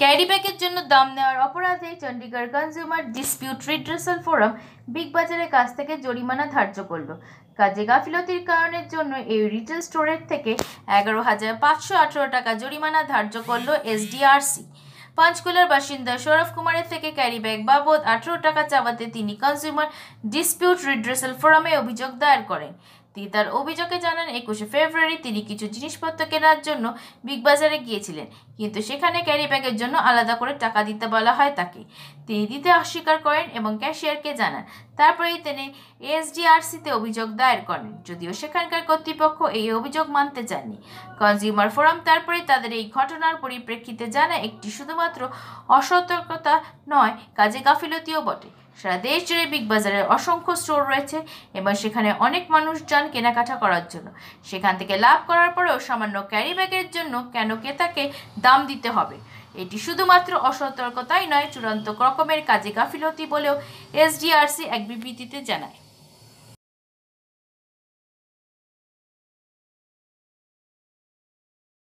carry ব্যাগের জন্য দাম নেওয়ার অপরাধে Chandigarh consumer dispute redressal forum Big বাজারের কাছ থেকে জরিমানা ধার্য করল কাজে গাফিলতির কারণের জন্য এই রিটেল স্টোরের থেকে এগারো হাজার পাঁচশো আঠেরো টাকা জরিমানা ধার্য করল এসডিআরসি পাঁচকুলার বাসিন্দা সৌরভ কুমারের থেকে ক্যারি ব্যাগ বাবদ আঠেরো টাকা চাওয়াতে তিনি কনজিউমার ডিসপিউট রিড্রেসাল ফোরামে অভিযোগ দায়ের করেন তিনি তার অভিযোগে জানান একুশে ফেব্রুয়ারি তিনি কিছু জিনিসপত্র কেনার জন্য বিগ বাজারে গিয়েছিলেন কিন্তু সেখানে ক্যারি ব্যাগের জন্য আলাদা করে টাকা দিতে বলা হয় তাকে তিনি দিতে অস্বীকার করেন এবং ক্যাশিয়ারকে জানান তারপরেই তিনি এসডিআরসিতে অভিযোগ দায়ের করেন যদিও সেখানকার কর্তৃপক্ষ এই অভিযোগ মানতে চাননি কনজিউমার ফোরাম তারপরে তাদের এই ঘটনার পরিপ্রেক্ষিতে জানা একটি শুধুমাত্র অসতর্কতা নয় কাজে গাফিলতিও বটে সারা দেশ জুড়ে বিগ বাজারের অসংখ্য স্টোর রয়েছে এবং সেখানে অনেক মানুষজন কেনাকাটা করার জন্য সেখান থেকে লাভ করার পরেও সামান্য ক্যারি ব্যাগের জন্য কেন ক্রেতাকে দাম দিতে হবে এটি শুধুমাত্র অসতর্কতাই নয় চূড়ান্ত রকমের কাজে গাফিলতি বলেও এসডিআরসি এক বিবৃতিতে জানায়